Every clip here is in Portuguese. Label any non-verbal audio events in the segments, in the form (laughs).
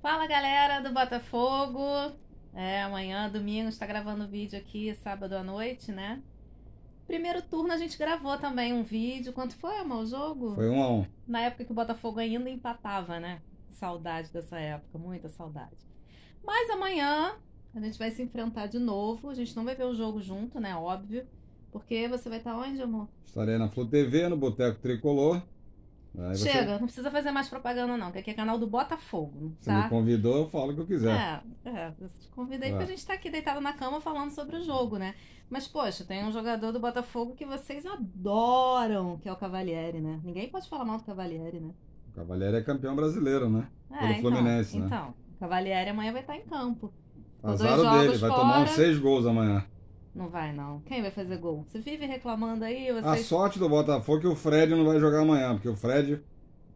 Fala galera do Botafogo! É, amanhã, domingo, está gravando vídeo aqui, sábado à noite, né? Primeiro turno a gente gravou também um vídeo. Quanto foi, amor, o jogo? Foi um a um. Na época que o Botafogo ainda empatava, né? Saudade dessa época, muita saudade. Mas amanhã a gente vai se enfrentar de novo. A gente não vai ver o jogo junto, né? Óbvio. Porque você vai estar tá onde, amor? Estarei na Flu TV, no Boteco Tricolor. Aí Chega, você... não precisa fazer mais propaganda, não, que aqui é canal do Botafogo. Tá? me convidou, eu falo o que eu quiser. É, é eu te convidei é. porque ah. a gente tá aqui deitado na cama falando sobre o jogo, né? Mas, poxa, tem um jogador do Botafogo que vocês adoram, que é o Cavalieri, né? Ninguém pode falar mal do Cavalieri, né? O Cavalieri é campeão brasileiro, né? É, Pelo então, Fluminense, né? Então, o Cavalieri amanhã vai estar em campo. Azar o dele, vai fora... tomar uns seis gols amanhã. Não vai, não. Quem vai fazer gol? Você vive reclamando aí. A sorte do Botafogo é que o Fred não vai jogar amanhã, porque o Fred.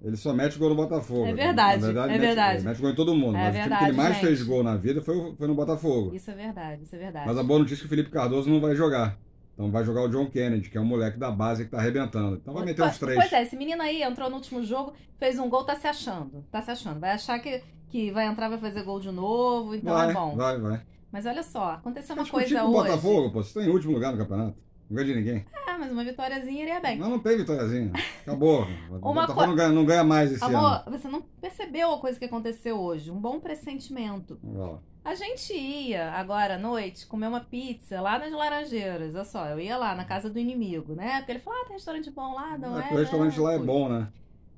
Ele só mete gol no Botafogo. É verdade, na verdade é mete, verdade. Mete gol em todo mundo. É mas verdade, o time que ele mais gente. fez gol na vida foi, foi no Botafogo. Isso é verdade, isso é verdade. Mas a boa notícia é que o Felipe Cardoso não vai jogar. Então vai jogar o John Kennedy, que é um moleque da base que tá arrebentando. Então vai meter os três. Pois é, esse menino aí entrou no último jogo, fez um gol, tá se achando. Tá se achando. Vai achar que, que vai entrar, vai fazer gol de novo, então é vai, é bom. Vai, vai. Mas olha só, aconteceu uma coisa com hoje. O Botafogo, pô, vocês em último lugar no campeonato. Não ganha de ninguém. Ah, mas uma vitóriazinha iria bem. Não, não tem vitóriazinha. Acabou. (laughs) uma Botafogo co... não, ganha, não ganha mais esse Amor, ano. você não percebeu a coisa que aconteceu hoje. Um bom pressentimento. A gente ia agora à noite comer uma pizza lá nas Laranjeiras. Olha só, eu ia lá na casa do inimigo, né? Porque ele falou, ah, tem restaurante bom lá, não é? é o restaurante é, lá é bom, né?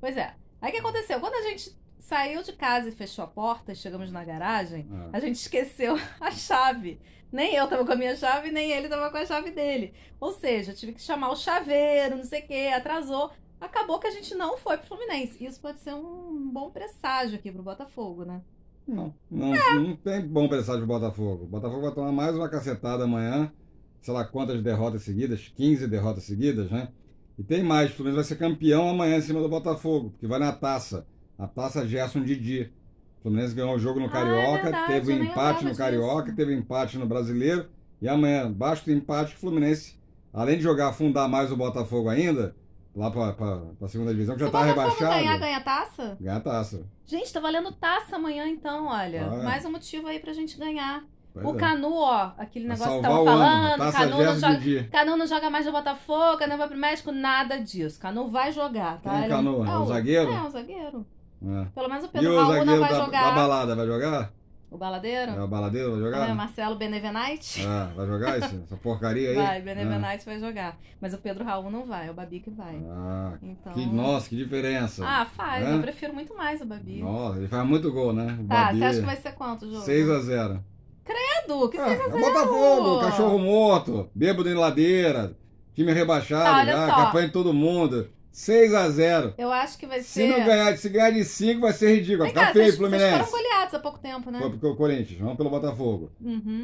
Pois é. Aí o que aconteceu? Quando a gente saiu de casa e fechou a porta, e chegamos na garagem, ah. a gente esqueceu (laughs) a chave. Nem eu tava com a minha chave, nem ele tava com a chave dele. Ou seja, eu tive que chamar o chaveiro, não sei o que, atrasou. Acabou que a gente não foi pro Fluminense. Isso pode ser um bom presságio aqui pro Botafogo, né? Não, não, é. não tem bom presságio pro Botafogo. O Botafogo vai tomar mais uma cacetada amanhã. Sei lá quantas derrotas seguidas, 15 derrotas seguidas, né? E tem mais, o Fluminense vai ser campeão amanhã em cima do Botafogo, que vai na taça a taça Gerson Didi. O Fluminense ganhou o jogo no Carioca, ah, é verdade, teve um empate no Carioca, disso. teve um empate no Brasileiro. E amanhã, baixo do empate, o Fluminense, além de jogar, afundar mais o Botafogo ainda, lá pra, pra, pra segunda divisão, que Se já tá rebaixado. ganhar, ganha taça? Ganha taça. Gente, tá valendo taça amanhã então, olha. Ah, é. Mais um motivo aí pra gente ganhar. Pois o é. Canu, ó, aquele negócio que tava falando, ano, Canu, não joga, Canu não joga mais no Botafogo, Canu vai pro México, nada disso. Canu vai jogar, tá? Como é Ele... É Canu? É um zagueiro? É, um zagueiro. É. Pelo menos o Pedro Raul vai da, jogar. A balada vai jogar? O baladeiro? É, o baladeiro vai jogar? é Marcelo Benevenite. Ah, vai jogar isso? essa porcaria aí? Vai, é. Benevenite ah. vai jogar. Mas o Pedro Raul não vai, é o Babi que vai. Ah, então... que, nossa, que diferença. Ah, faz, eu prefiro muito mais o Babi. Nossa, ele faz muito gol, né? O tá, Babi... você acha que vai ser quanto o jogo? 6x0. Credo, que 6x0? Ah, é, é Botafogo, cachorro morto, bêbado em ladeira, time rebaixado, tá, já, ah, campanha de todo mundo. 6 a 0 Eu acho que vai ser. Se não ganhar, se ganhar de 5, vai ser ridículo. Fica feio, vocês, Fluminense. Vocês foram goleados há pouco tempo, né? Foi porque o Corinthians, vamos pelo Botafogo.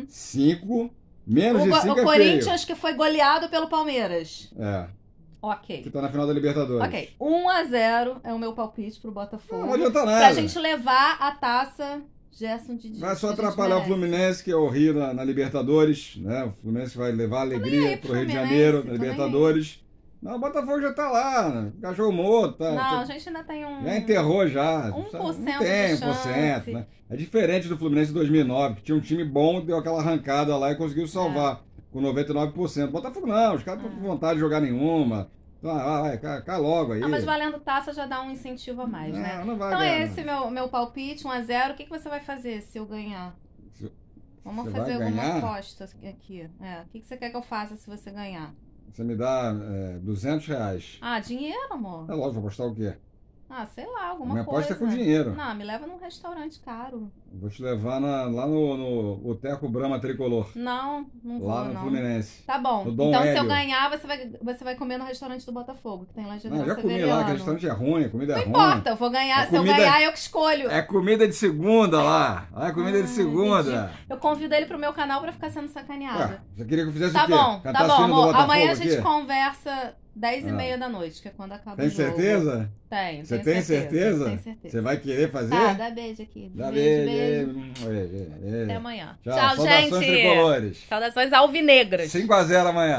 5, uhum. menos o de 5 O é Corinthians feio. que foi goleado pelo Palmeiras. É. Ok. Que tá na final da Libertadores. Ok. 1 a 0 é o meu palpite pro Botafogo. Não, não adianta nada. Pra gente levar a taça Gerson de Vai só atrapalhar o Fluminense, que é o Rio na, na Libertadores, né? O Fluminense vai levar alegria aí, pro Rio de Janeiro na Libertadores. Não, o Botafogo já tá lá, cachorro morto. Tá, não, tá, a gente ainda tem um. Já enterrou já. 1% não tem, de chance. Né? É diferente do Fluminense de 2009, que tinha um time bom, deu aquela arrancada lá e conseguiu salvar é. com 99%. Botafogo não, os caras estão é. com vontade de jogar nenhuma. Então, ah, vai, cai, cai, logo aí. Ah, mas valendo taça já dá um incentivo a mais, não, né? Não vai então é esse meu, meu palpite, 1x0. O que, que você vai fazer se eu ganhar? Se... Vamos você fazer alguma aposta aqui. É. O que, que você quer que eu faça se você ganhar? Você me dá é, eh, 200 reais. Ah, dinheiro, amor? É lógico, vou apostar o quê? Ah, sei lá, alguma coisa. Minha aposta é com dinheiro. Não, me leva num restaurante caro. Vou te levar na, lá no, no Boteco Brahma Tricolor. Não, não vou, Lá no não. Fluminense. Tá bom. Então, Hélio. se eu ganhar, você vai, você vai comer no restaurante do Botafogo, que tem lá de Não, já comi lá, que o restaurante é ruim, a comida é ruim. Não importa, eu vou ganhar. É se comida, eu ganhar, eu que escolho. É comida de segunda lá. Ah, é comida ah, de segunda. Entendi. Eu convido ele pro meu canal pra ficar sendo sacaneado. Ué, você queria que eu fizesse tá o quê? Bom, tá Cantar tá bom, amor. Amanhã a gente conversa 10 e ah. meia da noite, que é quando acaba tem o jogo. Certeza? Tenho, Você tem certeza? Tem certeza. Você vai querer fazer? Tá, dá beijo aqui. Dá beijo, beijo. beijo. beijo. beijo. É, é. Até amanhã. Tchau, Tchau Saudações gente. Tricolores. Saudações alvinegras. 5 a 0 amanhã.